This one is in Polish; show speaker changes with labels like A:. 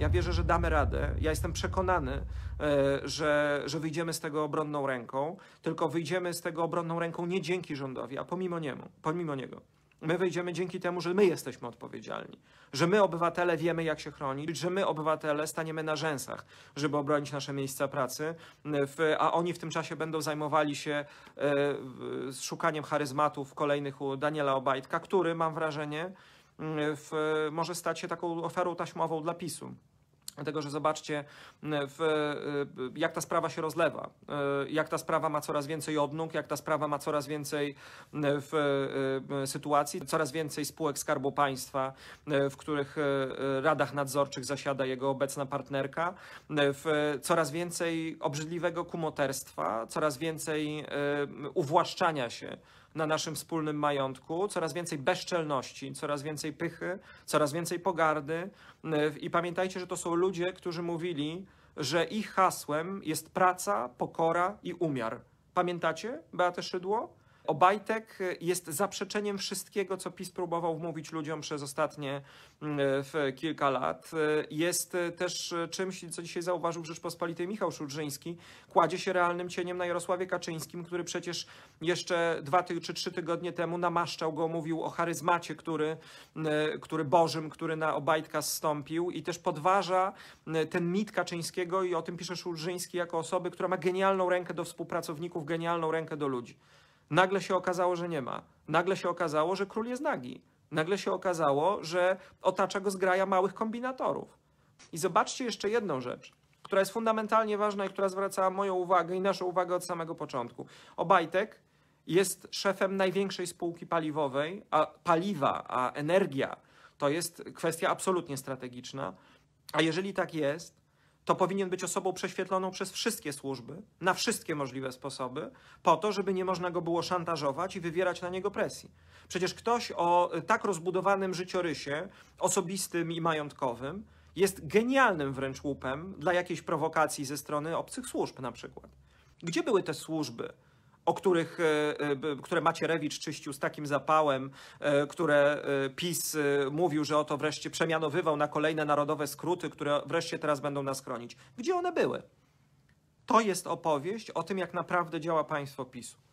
A: Ja wierzę, że damy radę. Ja jestem przekonany, e, że, że wyjdziemy z tego obronną ręką, tylko wyjdziemy z tego obronną ręką nie dzięki rządowi, a pomimo, niemu, pomimo niego. My wyjdziemy dzięki temu, że my jesteśmy odpowiedzialni, że my, obywatele, wiemy, jak się chronić, że my, obywatele, staniemy na rzęsach, żeby obronić nasze miejsca pracy, a oni w tym czasie będą zajmowali się e, szukaniem charyzmatów kolejnych u Daniela Obajtka, który, mam wrażenie, w, może stać się taką oferą taśmową dla PiSu. Dlatego, że zobaczcie, mm, w, e, e, jak ta sprawa się rozlewa, e, jak ta sprawa ma coraz więcej odnóg, jak ta sprawa ma coraz więcej mm, w sytuacji, coraz więcej spółek Skarbu Państwa, w których radach nadzorczych zasiada jego obecna partnerka, w coraz więcej obrzydliwego kumoterstwa, coraz więcej uwłaszczania się na naszym wspólnym majątku, coraz więcej bezczelności, coraz więcej pychy, coraz więcej pogardy. I pamiętajcie, że to są ludzie, ludzie, którzy mówili, że ich hasłem jest praca, pokora i umiar. Pamiętacie Beate Szydło? Obajtek jest zaprzeczeniem wszystkiego, co PiS próbował wmówić ludziom przez ostatnie mm, kilka lat. Jest też czymś, co dzisiaj zauważył w Rzeczpospolitej Michał Szudrzyński, kładzie się realnym cieniem na Jarosławie Kaczyńskim, który przecież jeszcze dwa czy trzy tygodnie temu namaszczał go, mówił o charyzmacie, który, mm, który Bożym, który na Obajtka zstąpił i też podważa mm, ten mit Kaczyńskiego i o tym pisze Szulżyński jako osoby, która ma genialną rękę do współpracowników, genialną rękę do ludzi. Nagle się okazało, że nie ma. Nagle się okazało, że król jest nagi. Nagle się okazało, że otacza go zgraja małych kombinatorów. I zobaczcie jeszcze jedną rzecz, która jest fundamentalnie ważna i która zwracała moją uwagę i naszą uwagę od samego początku. Obajtek jest szefem największej spółki paliwowej, a paliwa, a energia to jest kwestia absolutnie strategiczna. A jeżeli tak jest, to powinien być osobą prześwietloną przez wszystkie służby, na wszystkie możliwe sposoby, po to, żeby nie można go było szantażować i wywierać na niego presji. Przecież ktoś o tak rozbudowanym życiorysie osobistym i majątkowym jest genialnym wręcz łupem dla jakiejś prowokacji ze strony obcych służb na przykład. Gdzie były te służby, o których, e, e, które Macierewicz czyścił z takim zapałem, e, które PiS mówił, że oto wreszcie przemianowywał na kolejne narodowe skróty, które wreszcie teraz będą nas chronić. Gdzie one były? To jest opowieść o tym, jak naprawdę działa państwo PiSu.